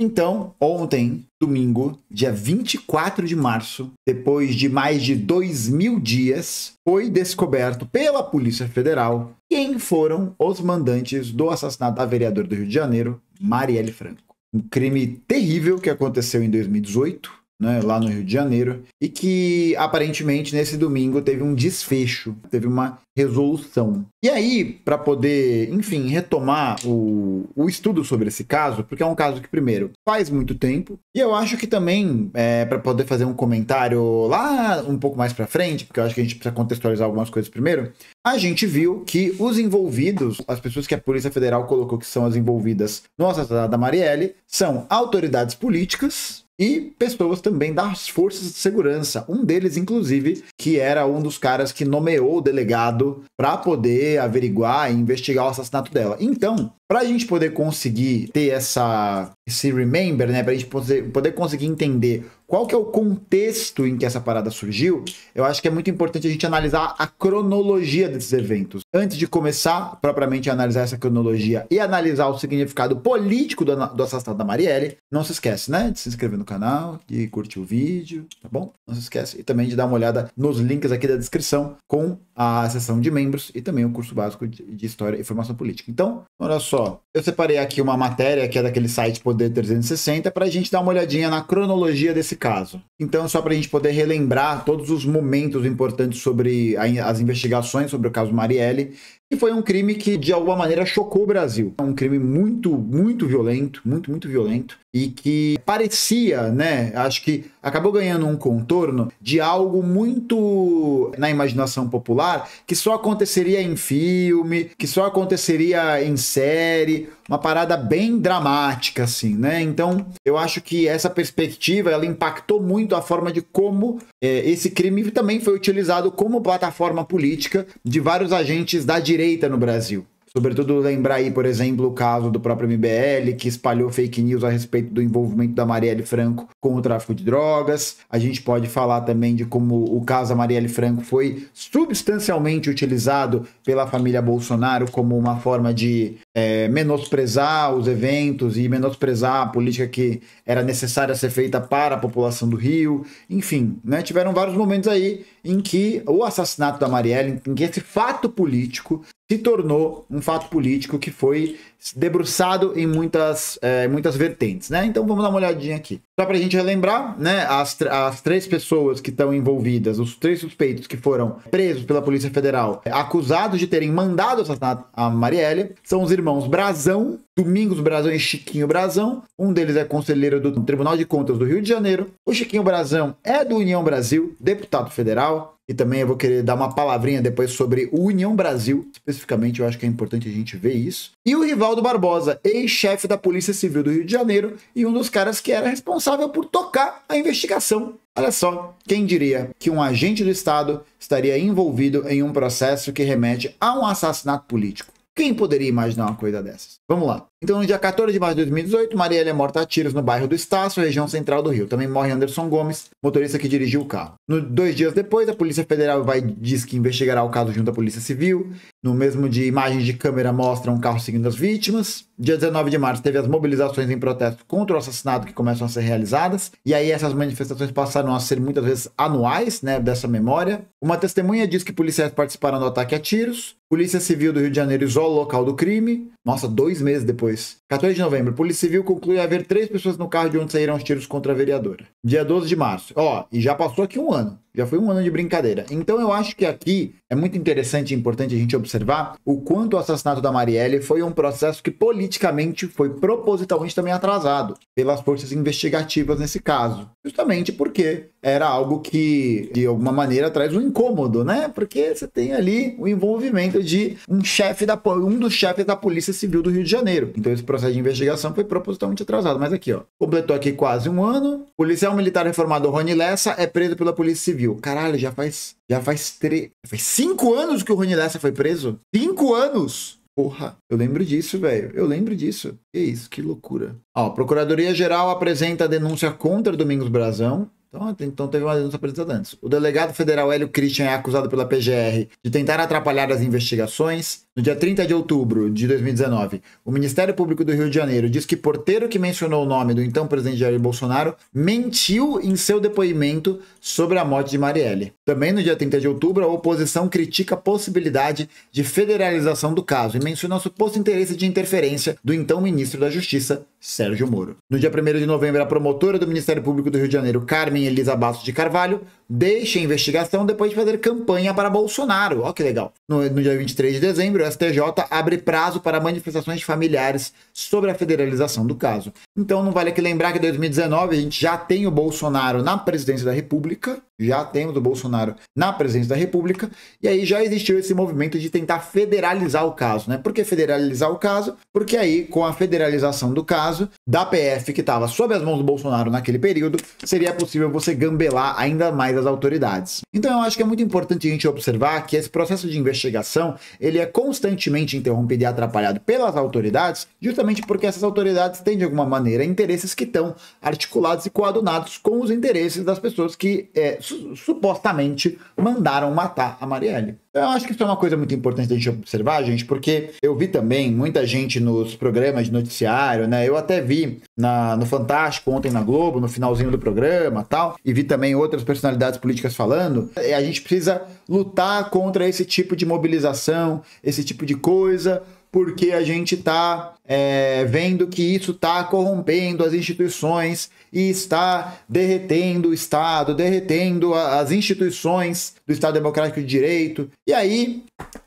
Então, ontem, domingo, dia 24 de março, depois de mais de dois mil dias, foi descoberto pela Polícia Federal quem foram os mandantes do assassinato da vereadora do Rio de Janeiro, Marielle Franco. Um crime terrível que aconteceu em 2018, né, lá no Rio de Janeiro, e que aparentemente nesse domingo teve um desfecho, teve uma resolução. E aí, para poder, enfim, retomar o, o estudo sobre esse caso, porque é um caso que, primeiro, faz muito tempo, e eu acho que também, é, para poder fazer um comentário lá um pouco mais para frente, porque eu acho que a gente precisa contextualizar algumas coisas primeiro, a gente viu que os envolvidos, as pessoas que a Polícia Federal colocou que são as envolvidas no assassinato da Marielle, são autoridades políticas, e pessoas também das forças de segurança. Um deles, inclusive, que era um dos caras que nomeou o delegado para poder averiguar e investigar o assassinato dela. Então, para a gente poder conseguir ter essa esse remember, né, para a gente poder, poder conseguir entender qual que é o contexto em que essa parada surgiu, eu acho que é muito importante a gente analisar a cronologia desses eventos. Antes de começar propriamente a analisar essa cronologia e analisar o significado político do, do assassinato da Marielle, não se esquece, né, de se inscrever no canal, de curtir o vídeo, tá bom? Não se esquece e também de dar uma olhada nos links aqui da descrição com a sessão de membros e também o curso básico de História e Formação Política. Então, olha só, eu separei aqui uma matéria que é daquele site Poder 360 para a gente dar uma olhadinha na cronologia desse caso. Então, só para a gente poder relembrar todos os momentos importantes sobre as investigações sobre o caso Marielle foi um crime que, de alguma maneira, chocou o Brasil. É um crime muito, muito violento, muito, muito violento, e que parecia, né? Acho que acabou ganhando um contorno de algo muito na imaginação popular que só aconteceria em filme, que só aconteceria em série uma parada bem dramática, assim, né? Então, eu acho que essa perspectiva ela impactou muito a forma de como é, esse crime também foi utilizado como plataforma política de vários agentes da direita no Brasil. Sobretudo lembrar aí, por exemplo, o caso do próprio MBL, que espalhou fake news a respeito do envolvimento da Marielle Franco com o tráfico de drogas. A gente pode falar também de como o caso da Marielle Franco foi substancialmente utilizado pela família Bolsonaro como uma forma de é, menosprezar os eventos e menosprezar a política que era necessária ser feita para a população do Rio. Enfim, né, tiveram vários momentos aí em que o assassinato da Marielle, em que esse fato político se tornou um fato político que foi debruçado em muitas, é, muitas vertentes, né? Então vamos dar uma olhadinha aqui. Só para a gente relembrar, né? As, as três pessoas que estão envolvidas, os três suspeitos que foram presos pela Polícia Federal, acusados de terem mandado assassinar a Marielle, são os irmãos Brazão, Domingos Brazão e Chiquinho Brazão. Um deles é conselheiro do Tribunal de Contas do Rio de Janeiro. O Chiquinho Brazão é do União Brasil, deputado federal, e também eu vou querer dar uma palavrinha depois sobre o União Brasil, especificamente, eu acho que é importante a gente ver isso. E o Rivaldo Barbosa, ex-chefe da Polícia Civil do Rio de Janeiro e um dos caras que era responsável por tocar a investigação. Olha só, quem diria que um agente do Estado estaria envolvido em um processo que remete a um assassinato político? Quem poderia imaginar uma coisa dessas? Vamos lá. Então, no dia 14 de março de 2018, Marielle é morta a tiros no bairro do Estácio, região central do Rio. Também morre Anderson Gomes, motorista que dirigiu o carro. No, dois dias depois, a Polícia Federal vai, diz que investigará o caso junto à Polícia Civil. No mesmo dia, imagens de câmera mostram um carro seguindo as vítimas. Dia 19 de março, teve as mobilizações em protesto contra o assassinato que começam a ser realizadas. E aí, essas manifestações passaram a ser muitas vezes anuais, né, dessa memória. Uma testemunha diz que policiais participaram do ataque a tiros. Polícia Civil do Rio de Janeiro isola o local do crime. Nossa, dois dois meses depois. 14 de novembro, Polícia Civil conclui haver três pessoas no carro de onde saíram os tiros contra a vereadora. Dia 12 de março. Ó, e já passou aqui um ano. Já foi um ano de brincadeira. Então eu acho que aqui é muito interessante e importante a gente observar o quanto o assassinato da Marielle foi um processo que politicamente foi propositalmente também atrasado pelas forças investigativas nesse caso. Justamente porque era algo que, de alguma maneira, traz um incômodo, né? Porque você tem ali o envolvimento de um chefe da um dos chefes da Polícia Civil do Rio de Janeiro. Então esse processo de investigação foi propositalmente atrasado. Mas aqui, ó. Completou aqui quase um ano. O policial militar reformado Rony Lessa é preso pela Polícia Civil viu. Caralho, já faz. Já faz três. Faz cinco anos que o Rony Lessa foi preso? Cinco anos! Porra, eu lembro disso, velho. Eu lembro disso. Que isso, que loucura. Ó, Procuradoria-Geral apresenta a denúncia contra Domingos Brazão. Então, então teve uma denúncia apresentada antes. O delegado federal Hélio Christian é acusado pela PGR de tentar atrapalhar as investigações. No dia 30 de outubro de 2019, o Ministério Público do Rio de Janeiro diz que porteiro que mencionou o nome do então presidente Jair Bolsonaro mentiu em seu depoimento sobre a morte de Marielle. Também no dia 30 de outubro, a oposição critica a possibilidade de federalização do caso e menciona o suposto interesse de interferência do então ministro da Justiça, Sérgio Moro. No dia 1 de novembro, a promotora do Ministério Público do Rio de Janeiro, Carmen Elisa Bastos de Carvalho deixa a investigação depois de fazer campanha para Bolsonaro. Olha que legal. No, no, dia 23 de dezembro, o STJ abre prazo para manifestações familiares sobre a federalização do caso. Então não vale aqui lembrar que em 2019 a gente já tem o Bolsonaro na presidência da República, já temos o Bolsonaro na presidência da República, e aí já existiu esse movimento de tentar federalizar o caso, né? Por que federalizar o caso? Porque aí, com a federalização do caso, da PF que estava sob as mãos do Bolsonaro naquele período, seria possível você gambelar ainda mais mais das autoridades. Então eu acho que é muito importante a gente observar que esse processo de investigação ele é constantemente interrompido e atrapalhado pelas autoridades, justamente porque essas autoridades têm de alguma maneira interesses que estão articulados e coadunados com os interesses das pessoas que é, su supostamente mandaram matar a Marielle eu acho que isso é uma coisa muito importante da gente observar, gente, porque eu vi também muita gente nos programas de noticiário, né? Eu até vi na, no Fantástico ontem na Globo, no finalzinho do programa tal, e vi também outras personalidades políticas falando. A gente precisa lutar contra esse tipo de mobilização, esse tipo de coisa, porque a gente está é, vendo que isso está corrompendo as instituições e está derretendo o Estado, derretendo as instituições do Estado Democrático de Direito. E aí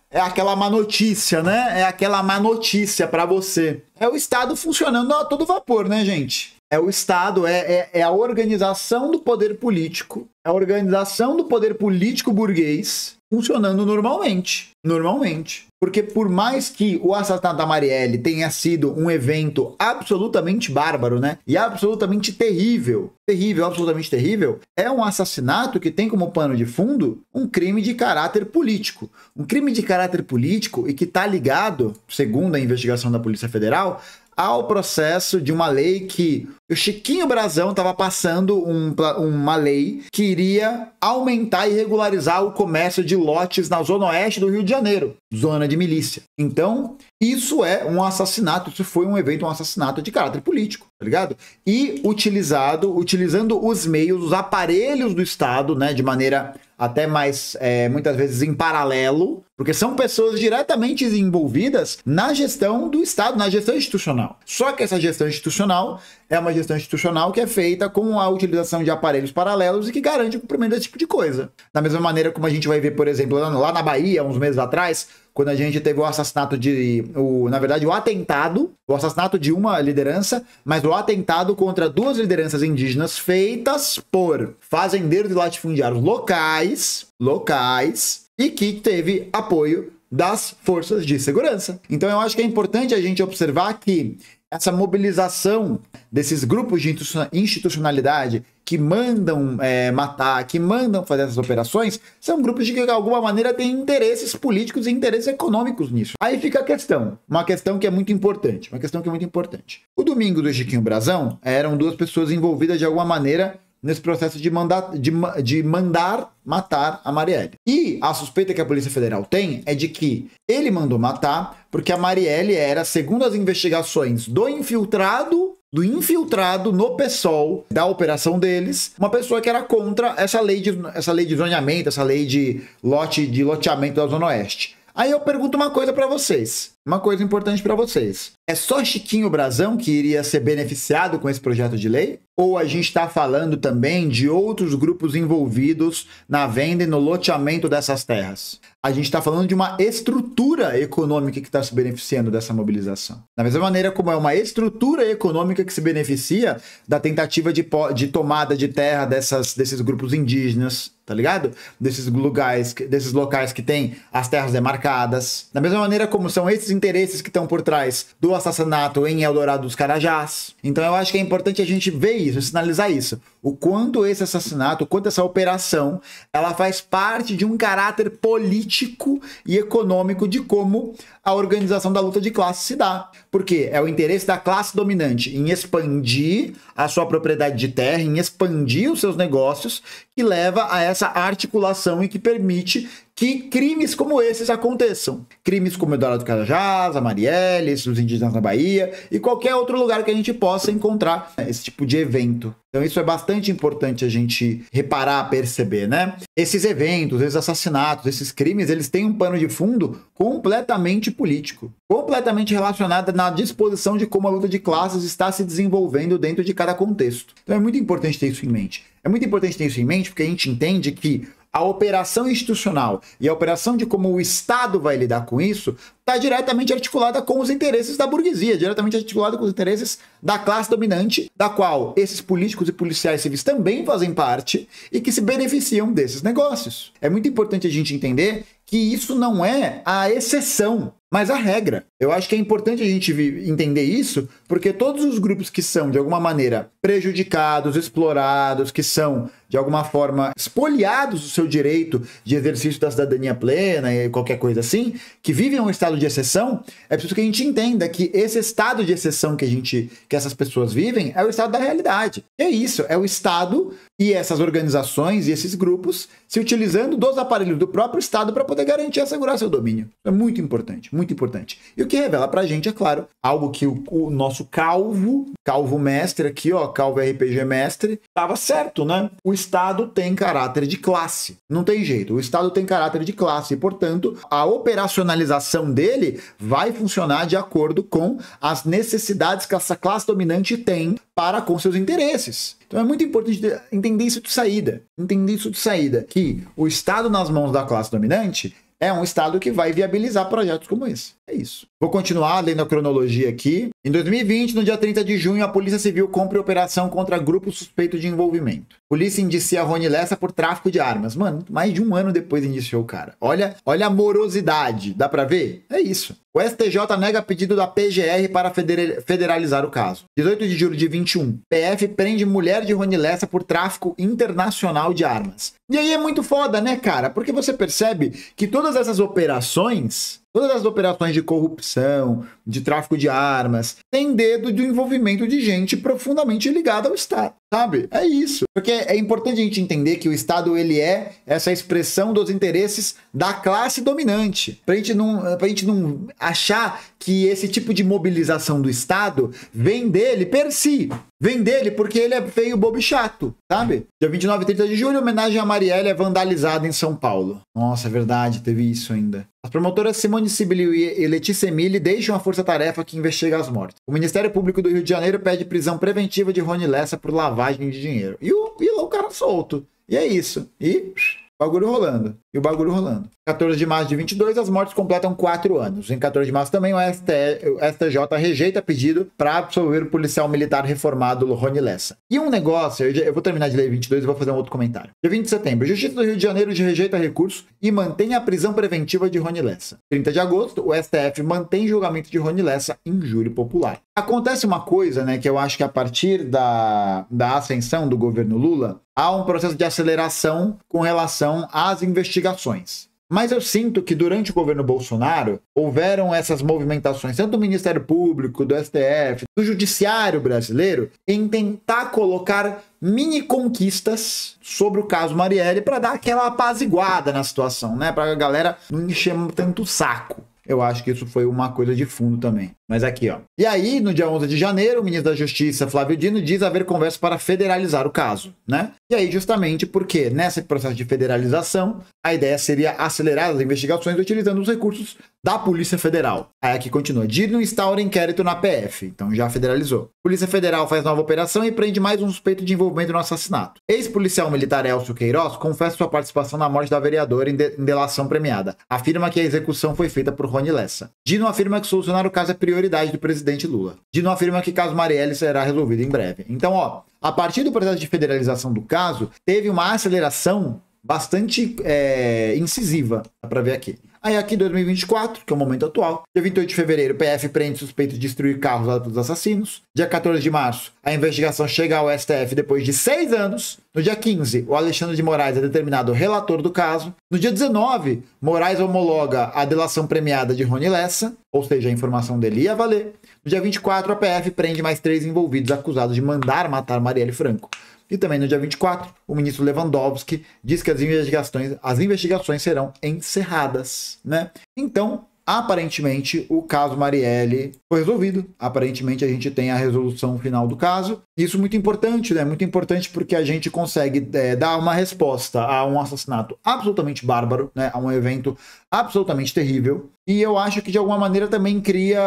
é aquela má notícia, né? É aquela má notícia para você. É o Estado funcionando a todo vapor, né, gente? É o Estado, é, é, é a organização do poder político, é a organização do poder político burguês funcionando normalmente. Normalmente. Porque por mais que o assassinato da Marielle tenha sido um evento absolutamente bárbaro, né? E absolutamente terrível, terrível, absolutamente terrível, é um assassinato que tem como pano de fundo um crime de caráter político. Um crime de caráter político e que está ligado, segundo a investigação da Polícia Federal, ao processo de uma lei que o Chiquinho Brazão estava passando um, uma lei que iria aumentar e regularizar o comércio de lotes na zona oeste do Rio de Janeiro, zona de milícia. Então, isso é um assassinato, isso foi um evento, um assassinato de caráter político, tá ligado? E utilizado, utilizando os meios, os aparelhos do Estado, né, de maneira até mais, é, muitas vezes em paralelo, porque são pessoas diretamente envolvidas na gestão do Estado, na gestão institucional. Só que essa gestão institucional é uma gestão institucional que é feita com a utilização de aparelhos paralelos e que garante o cumprimento desse tipo de coisa. Da mesma maneira como a gente vai ver, por exemplo, lá na Bahia, uns meses atrás, quando a gente teve o assassinato de. O, na verdade, o atentado, o assassinato de uma liderança, mas o atentado contra duas lideranças indígenas feitas por fazendeiros e latifundiários locais, locais, e que teve apoio das forças de segurança. Então eu acho que é importante a gente observar que essa mobilização desses grupos de institucionalidade que mandam é, matar, que mandam fazer essas operações, são grupos de que, de alguma maneira, têm interesses políticos e interesses econômicos nisso. Aí fica a questão, uma questão que é muito importante, uma questão que é muito importante. O domingo do Chiquinho Brazão eram duas pessoas envolvidas de alguma maneira nesse processo de mandar, de, de mandar matar a Marielle. E a suspeita que a Polícia Federal tem é de que ele mandou matar porque a Marielle era, segundo as investigações do infiltrado do infiltrado no PSOL da operação deles, uma pessoa que era contra essa lei de, essa lei de zoneamento, essa lei de lote de loteamento da Zona Oeste. Aí eu pergunto uma coisa para vocês. Uma coisa importante para vocês: é só Chiquinho Brazão que iria ser beneficiado com esse projeto de lei? Ou a gente está falando também de outros grupos envolvidos na venda e no loteamento dessas terras? A gente está falando de uma estrutura econômica que está se beneficiando dessa mobilização. Da mesma maneira como é uma estrutura econômica que se beneficia da tentativa de, de tomada de terra dessas, desses grupos indígenas, tá ligado? Desses lugares, desses locais que têm as terras demarcadas. Da mesma maneira como são esses interesses que estão por trás do assassinato em Eldorado dos Carajás. Então eu acho que é importante a gente ver isso, sinalizar isso. O quanto esse assassinato, o quanto essa operação, ela faz parte de um caráter político e econômico de como a organização da luta de classe se dá. Porque é o interesse da classe dominante em expandir a sua propriedade de terra, em expandir os seus negócios, que leva a essa articulação e que permite que crimes como esses aconteçam. Crimes como Eduardo Carajás, a Marielle, os indígenas na Bahia e qualquer outro lugar que a gente possa encontrar esse tipo de evento. Então isso é bastante importante a gente reparar, perceber, né? Esses eventos, esses assassinatos, esses crimes, eles têm um pano de fundo completamente político, completamente relacionado na disposição de como a luta de classes está se desenvolvendo dentro de cada contexto. Então é muito importante ter isso em mente. É muito importante ter isso em mente porque a gente entende que a operação institucional e a operação de como o Estado vai lidar com isso está diretamente articulada com os interesses da burguesia, diretamente articulada com os interesses da classe dominante, da qual esses políticos e policiais civis também fazem parte e que se beneficiam desses negócios. É muito importante a gente entender que isso não é a exceção, mas a regra. Eu acho que é importante a gente entender isso, porque todos os grupos que são, de alguma maneira, prejudicados, explorados, que são, de alguma forma, espoliados do seu direito de exercício da cidadania plena e qualquer coisa assim, que vivem um estado de exceção, é preciso que a gente entenda que esse estado de exceção que a gente, que essas pessoas vivem, é o estado da realidade. E é isso, é o Estado e essas organizações e esses grupos se utilizando dos aparelhos do próprio Estado para poder garantir e assegurar seu domínio. É muito importante, muito importante. E o que revela pra gente, é claro, algo que o, o nosso calvo, calvo mestre aqui, ó, calvo RPG mestre, estava certo, né? O Estado tem caráter de classe. Não tem jeito. O Estado tem caráter de classe e, portanto, a operacionalização dele vai funcionar de acordo com as necessidades que essa classe dominante tem para com seus interesses. Então é muito importante entender isso de saída. Entender isso de saída. Que o Estado nas mãos da classe dominante é um Estado que vai viabilizar projetos como esse. É isso. Vou continuar lendo a cronologia aqui. Em 2020, no dia 30 de junho, a Polícia Civil compra operação contra grupo suspeito de envolvimento. Polícia indicia Rony Lessa por tráfico de armas. Mano, mais de um ano depois indiciou o cara. Olha, olha a morosidade. Dá pra ver? É isso. O STJ nega pedido da PGR para federalizar o caso. 18 de julho de 21, PF prende mulher de Rony Lessa por tráfico internacional de armas. E aí é muito foda, né, cara? Porque você percebe que todas essas operações Todas as operações de corrupção, de tráfico de armas, tem dedo de envolvimento de gente profundamente ligada ao Estado, sabe? É isso. Porque é importante a gente entender que o Estado ele é essa expressão dos interesses da classe dominante. Pra gente não, pra gente não achar que esse tipo de mobilização do Estado vem dele per si. Vem dele porque ele é feio, bobo e chato, sabe? Dia 29 e 30 de julho, homenagem a Marielle é vandalizada em São Paulo. Nossa, é verdade, teve isso ainda. As promotoras Simone Sibilio e Letícia Emili deixam a força-tarefa que investiga as mortes. O Ministério Público do Rio de Janeiro pede prisão preventiva de Rony Lessa por lavagem de dinheiro. E o, e o cara solto. E é isso. E bagulho rolando o bagulho rolando. 14 de março de 22, as mortes completam quatro anos. Em 14 de março também, o, ST, o STJ rejeita pedido para absolver o policial militar reformado Rony Lessa. E um negócio, eu, vou terminar de ler 22 e vou fazer um outro comentário. Dia 20 de setembro, Justiça do Rio de Janeiro rejeita recurso e mantém a prisão preventiva de Rony Lessa. 30 de agosto, o STF mantém julgamento de Rony Lessa em júri popular. Acontece uma coisa, né, que eu acho que a partir da, da ascensão do governo Lula, há um processo de aceleração com relação às investigações investigações. Mas eu sinto que durante o governo Bolsonaro houveram essas movimentações, tanto do Ministério Público, do STF, do Judiciário brasileiro, em tentar colocar mini conquistas sobre o caso Marielle para dar aquela apaziguada na situação, né? Para a galera não encher tanto saco. Eu acho que isso foi uma coisa de fundo também. Mas aqui, ó. E aí, no dia 11 de janeiro, o ministro da Justiça, Flávio Dino, diz haver conversa para federalizar o caso, né? E aí, justamente porque nesse processo de federalização, a ideia seria acelerar as investigações utilizando os recursos da Polícia Federal. Aí aqui continua. Dino instaura inquérito na PF, então já federalizou. Polícia Federal faz nova operação e prende mais um suspeito de envolvimento no assassinato. Ex-policial militar Elcio Queiroz confessa sua participação na morte da vereadora em, de em delação premiada. Afirma que a execução foi feita por Rony Lessa. Dino afirma que solucionar o caso é prioridade do presidente Lula. Dino afirma que caso Marielle será resolvido em breve. Então, ó, a partir do processo de federalização do caso, teve uma aceleração bastante é, incisiva, dá para ver aqui. Aí aqui em 2024, que é o momento atual, dia 28 de fevereiro, PF prende suspeito de destruir carros dos assassinos. Dia 14 de março, a investigação chega ao STF depois de seis anos. No dia 15, o Alexandre de Moraes é determinado relator do caso. No dia 19, Moraes homologa a delação premiada de Rony Lessa, ou seja, a informação dele ia valer. No dia 24, a PF prende mais três envolvidos acusados de mandar matar Marielle Franco. E também no dia 24, o ministro Lewandowski diz que as investigações, as investigações serão encerradas, né? Então, aparentemente, o caso Marielle foi resolvido. Aparentemente, a gente tem a resolução final do caso. Isso é muito importante, né? Muito importante porque a gente consegue é, dar uma resposta a um assassinato absolutamente bárbaro, né? A um evento absolutamente terrível. E eu acho que de alguma maneira também cria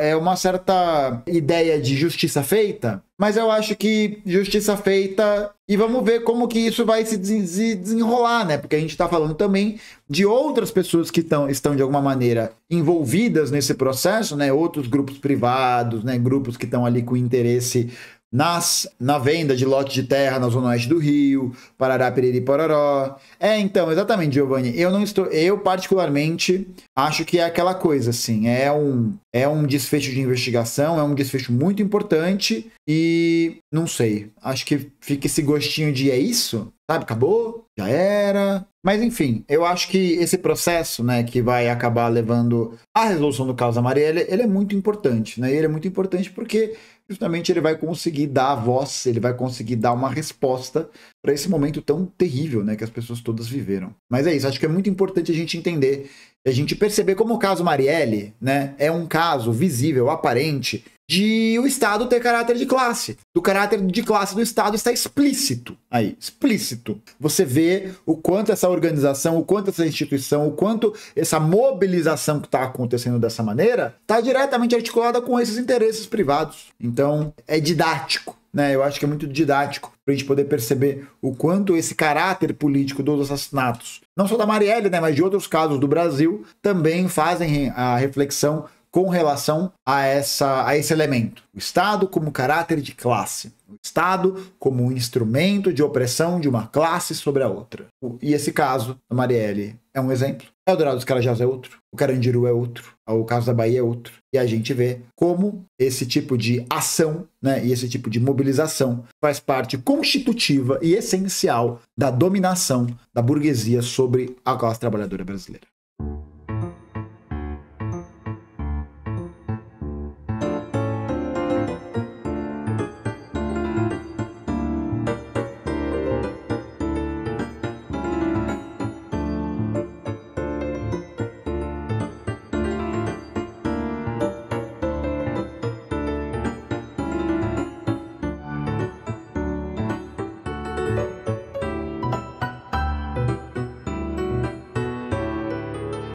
é, uma certa ideia de justiça feita, mas eu acho que justiça feita e vamos ver como que isso vai se desenrolar, né? Porque a gente está falando também de outras pessoas que tão, estão de alguma maneira envolvidas nesse processo, né? Outros grupos privados, né? Grupos que estão ali com interesse nas, na venda de lote de terra na zona oeste do Rio, Parará, Piriri, Pororó. É, então, exatamente, Giovanni. Eu não estou, eu particularmente acho que é aquela coisa assim, é um é um desfecho de investigação, é um desfecho muito importante e não sei, acho que fica esse gostinho de é isso, sabe? Acabou, já era. Mas enfim, eu acho que esse processo, né, que vai acabar levando à resolução do caso Amarelo, ele é muito importante, né? Ele é muito importante porque justamente ele vai conseguir dar a voz, ele vai conseguir dar uma resposta para esse momento tão terrível, né, que as pessoas todas viveram. Mas é isso, acho que é muito importante a gente entender, a gente perceber como o caso Marielle, né, é um caso visível, aparente, de o Estado ter caráter de classe. Do caráter de classe do Estado está explícito aí, explícito. Você vê o quanto essa organização, o quanto essa instituição, o quanto essa mobilização que está acontecendo dessa maneira está diretamente articulada com esses interesses privados. Então, é didático. Né, eu acho que é muito didático para a gente poder perceber o quanto esse caráter político dos assassinatos, não só da Marielle, né, mas de outros casos do Brasil, também fazem a reflexão com relação a, essa, a esse elemento. O Estado como caráter de classe. O Estado como um instrumento de opressão de uma classe sobre a outra. E esse caso da Marielle é um exemplo. É o Eldorado dos Carajás é outro. O Carandiru é outro. O caso da Bahia é outro. E a gente vê como esse tipo de ação né, e esse tipo de mobilização faz parte constitutiva e essencial da dominação da burguesia sobre a classe trabalhadora brasileira.